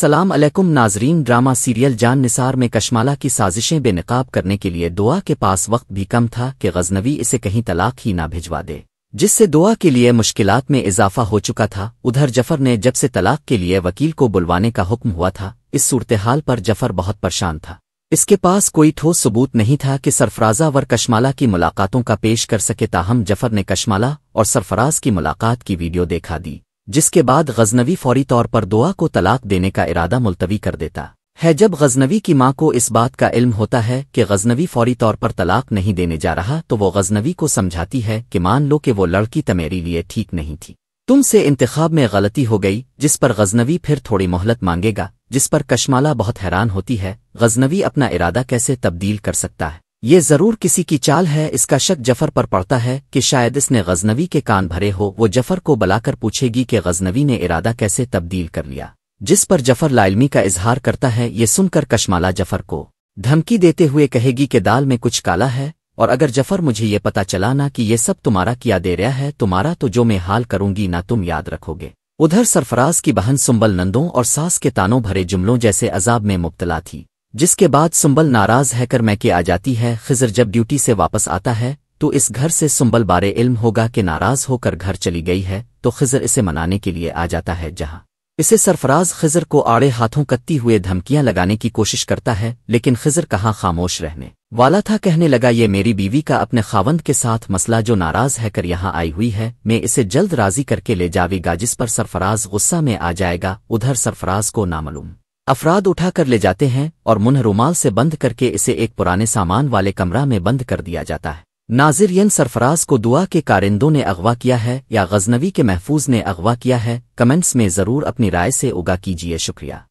सलाम अलैकुम नाजरीन ड्रामा सीरियल जान निसार में कशमाला की साजिशें बेनकाब करने के लिए दुआ के पास वक्त भी कम था कि गजनवी इसे कहीं तलाक ही ना भिजवा दे जिससे दुआ के लिए मुश्किलात में इजाफा हो चुका था उधर जफर ने जब से तलाक के लिए वकील को बुलवाने का हुक्म हुआ था इस सूरतहाल पर जफर बहुत परेशान था इसके पास कोई ठोस सबूत नहीं था कि सरफराजा वर कशमाला की मुलाकातों का पेश कर सके ताहम जफर ने कशमाला और सरफराज की मुलाकात की वीडियो देखा दी जिसके बाद गजनवी फौरी तौर पर दुआ को तलाक देने का इरादा मुलतवी कर देता है जब गजनवी की मां को इस बात का इल्म होता है कि गजनवी फौरी तौर पर तलाक नहीं देने जा रहा तो वो गजनवी को समझाती है कि मान लो कि वो लड़की तमेरी लिए ठीक नहीं थी तुमसे इंतखाब में गलती हो गई जिस पर गजनवी फिर थोड़ी मोहलत मांगेगा जिस पर कशमाला बहुत हैरान होती है गजनवी अपना इरादा कैसे तब्दील कर सकता है ये ज़रूर किसी की चाल है इसका शक जफर पर पड़ता है कि शायद इसने गजनवी के कान भरे हो वो जफर को बुलाकर पूछेगी कि गजनवी ने इरादा कैसे तब्दील कर लिया जिस पर जफर लालमी का इजहार करता है ये सुनकर कशमाला जफर को धमकी देते हुए कहेगी कि दाल में कुछ काला है और अगर जफर मुझे ये पता चला ना कि ये सब तुम्हारा किया दे रहा है तुम्हारा तो जो मैं हाल करूंगी ना तुम याद रखोगे उधर सरफराज की बहन सुंबल नंदों और सास के तानों भरे जुमलों जैसे अजाब में मुब्तला थी जिसके बाद सुंबल नाराज हैकर मैके आ जाती है खिजर जब ड्यूटी से वापस आता है तो इस घर से सुंबल बारे इल्म होगा कि नाराज होकर घर चली गई है तो खिजर इसे मनाने के लिए आ जाता है जहां इसे सरफराज खिजर को आड़े हाथों कत्ती हुए धमकियां लगाने की कोशिश करता है लेकिन खिजर कहाँ खामोश रहने वाला था कहने लगा ये मेरी बीवी का अपने खावंद के साथ मसला जो नाराज है कर यहाँ आई हुई है मैं इसे जल्द राजी करके ले जावेगा जिस पर सरफराज गुस्सा में आ जाएगा उधर सरफराज को नामलूम अफराद उठा कर ले जाते हैं और मुन्ह रुमाल से बंद करके इसे एक पुराने सामान वाले कमरा में बंद कर दिया जाता है नाजिरयन सरफराज को दुआ के कारिंदों ने अगवा किया है या गजनवी के महफूज ने अगवा किया है कमेंट्स में ज़रूर अपनी राय से उगा कीजिए शुक्रिया